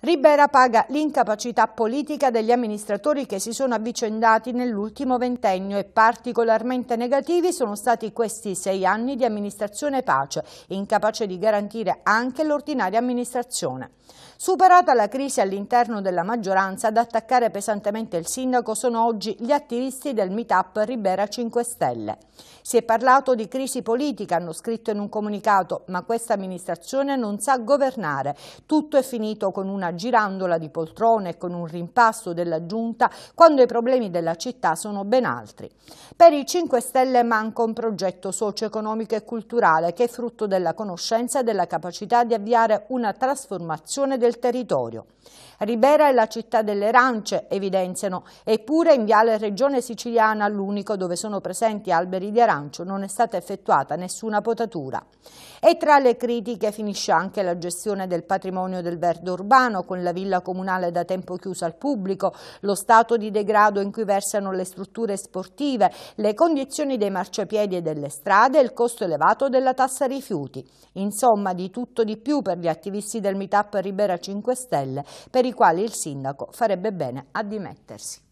Ribera paga l'incapacità politica degli amministratori che si sono avvicendati nell'ultimo ventennio e particolarmente negativi sono stati questi sei anni di amministrazione pace, incapace di garantire anche l'ordinaria amministrazione. Superata la crisi all'interno della maggioranza, ad attaccare pesantemente il sindaco sono oggi gli attivisti del meetup Ribera 5 Stelle. Si è parlato di crisi politica, hanno scritto in un comunicato, ma questa amministrazione non sa governare. Tutto è finito con una una girandola di poltrone con un rimpasto della giunta quando i problemi della città sono ben altri. Per i 5 Stelle manca un progetto socio-economico e culturale che è frutto della conoscenza e della capacità di avviare una trasformazione del territorio. Ribera è la città delle rance, evidenziano, eppure in Viale Regione Siciliana, l'unico dove sono presenti alberi di arancio, non è stata effettuata nessuna potatura. E tra le critiche finisce anche la gestione del patrimonio del verde urbano, Milano con la villa comunale da tempo chiusa al pubblico, lo stato di degrado in cui versano le strutture sportive, le condizioni dei marciapiedi e delle strade e il costo elevato della tassa rifiuti. Insomma, di tutto di più per gli attivisti del Meetup Ribera 5 Stelle, per i quali il sindaco farebbe bene a dimettersi.